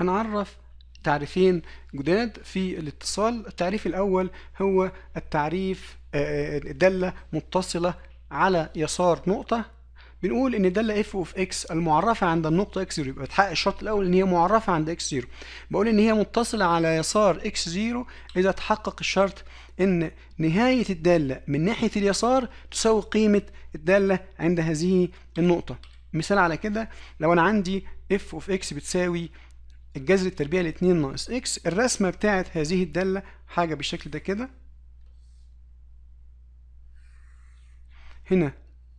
هنعرف تعريفين جداد في الاتصال التعريف الأول هو التعريف آه، آه، دالة متصلة على يسار نقطة بنقول ان الداله اف اوف اكس المعرفه عند النقطه اكس 0 يبقى تحقق الشرط الاول ان هي معرفه عند اكس 0 بقول ان هي متصله على يسار اكس 0 اذا تحقق الشرط ان نهايه الداله من ناحيه اليسار تساوي قيمه الداله عند هذه النقطه مثال على كده لو انا عندي اف اوف اكس بتساوي الجذر التربيع 2 ناقص اكس الرسمة بتاعت هذه الدالة حاجة بالشكل ده كده هنا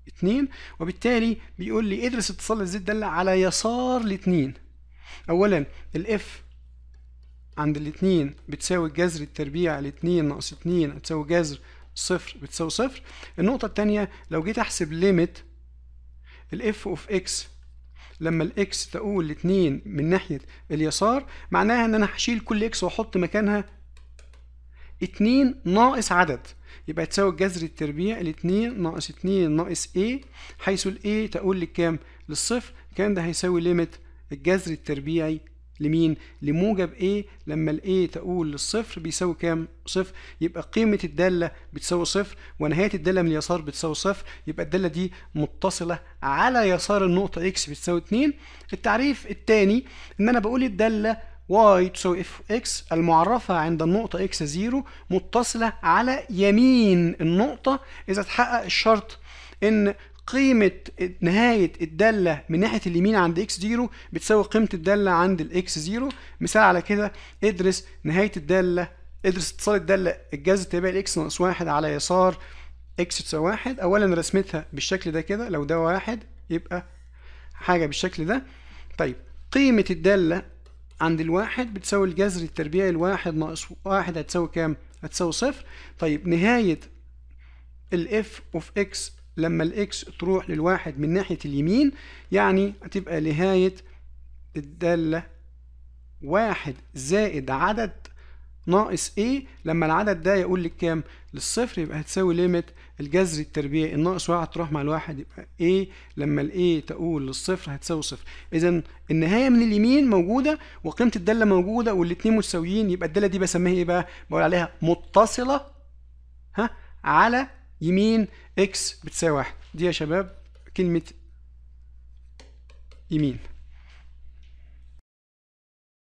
اتنين وبالتالي بيقول لي ادرس اتصال الزد الدالة على يسار الاتنين اولا الاف عند الاتنين بتساوي الجذر التربيع لاتنين ناقص اتنين هتساوي جذر صفر بتساوي صفر النقطة التانية لو جيت احسب ليميت الاف اوف اكس لما الاكس تقول 2 من ناحية اليسار معناها ان انا هشيل كل اكس واحط مكانها اتنين ناقص عدد يبقى تساوي جذر التربيع ال2 ناقص اتنين ناقص a حيث ال a تقول لكام للصفر كان ده هيساوي ليميت الجذر التربيعي لمين لموجب A إيه؟ لما ال A تقول للصفر بيساوي كام صفر يبقى قيمة الدالة بتساوي صفر ونهاية الدالة من اليسار بتساوي صفر يبقى الدالة دي متصلة على يسار النقطة X بتساوي 2 التعريف الثاني ان انا بقول الدالة y تساوي f x المعرفة عند النقطة x 0 متصلة على يمين النقطة إذا اتحقق الشرط إن قيمة نهاية الدالة من ناحية اليمين عند اكس زيرو بتساوي قيمة الدالة عند الاكس زيرو مثال على كده ادرس نهاية الدالة ادرس اتصال الدالة الجذر تابع لاكس ناقص واحد على يسار اكس تساوي واحد اولا رسمتها بالشكل ده كده لو ده واحد يبقى حاجة بالشكل ده طيب قيمة الدالة عند الواحد بتساوي الجذر التربيعي الواحد ناقص واحد هتساوي كام؟ هتساوي صفر طيب نهاية الاف اوف اكس لما الاكس تروح للواحد من ناحية اليمين يعني هتبقى نهاية الدالة واحد زائد عدد ناقص A لما العدد ده يقول لك كام للصفر يبقى هتساوي ليميت الجذر التربيعي الناقص واحد تروح مع الواحد يبقى A لما ال A تقول للصفر هتساوي صفر إذا النهاية من اليمين موجودة وقيمة الدالة موجودة والاتنين متساويين يبقى الدالة دي بسميها إيه بقى؟ بقول عليها متصلة ها على يمين اكس بتساوي واحد دي يا شباب كلمة يمين